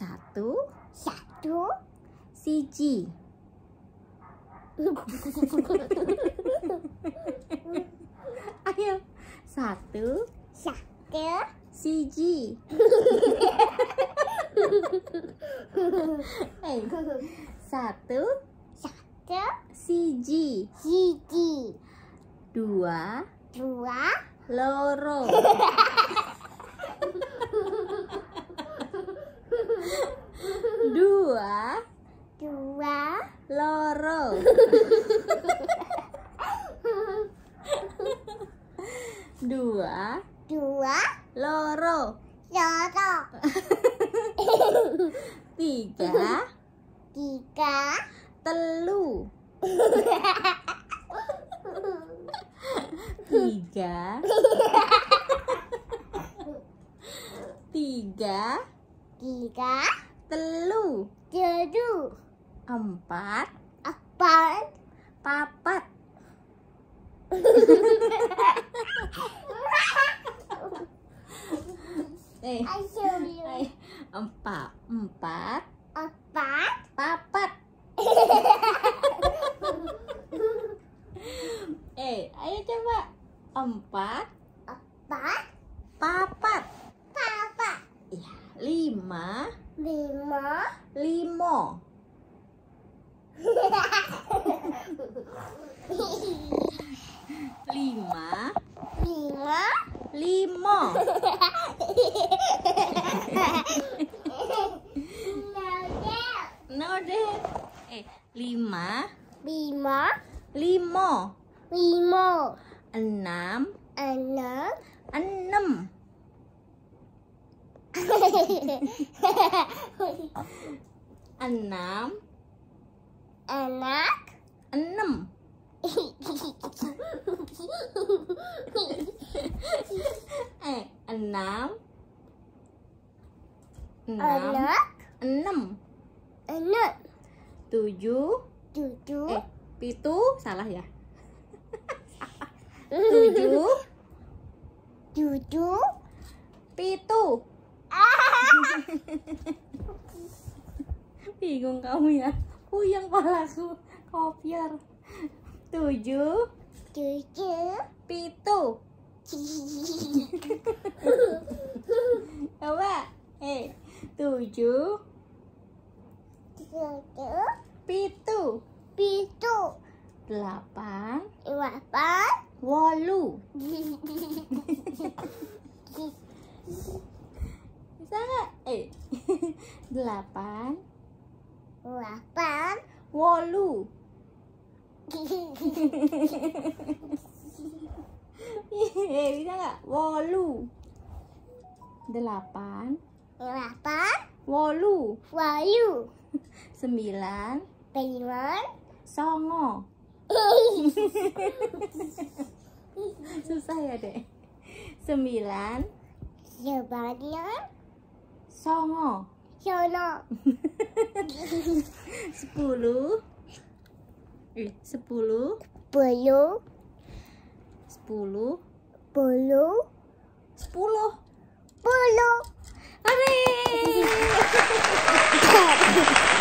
Satu. Satu. Siji. Ayo. Satu. Satu. Siji. Eh. Satu. Satu. Siji. Siji. Dua. Dua. Loro. dua dua loro loro tiga tiga telu tiga tiga tiga telu telu empat papat papat Nih. Eh, eh, empat, empat, empat, papat. eh, ayo coba. Empat, empat, papat. Papat. Ya, lima, lima, limo lima lima limo no deh eh lima lima limo limo enam enam enam enam anak enam eh enam enam anak enam enam tujuh tujuh eh pitu salah ya tujuh tujuh pitu bingung kamu ya Kuyang palaku kopiar Tujuh. Tujuh. Pitu. Coba. Eh, tujuh. Tujuh. Pitu. Pitu. Delapan. Delapan. Wolu. Bisa nggak? Eh, delapan. Delapan. Wolu. Eh, bisa nggak? Wolu. Delapan. Delapan. Wolu. Wolu. Sembilan. Sembilan. Songo. Susah ya dek. Sembilan. Sembilan. Songo. Yono. sepuluh. Eh, sepuluh. Sepuluh. Sepuluh. Sepuluh. Sepuluh. Sepuluh. Amin.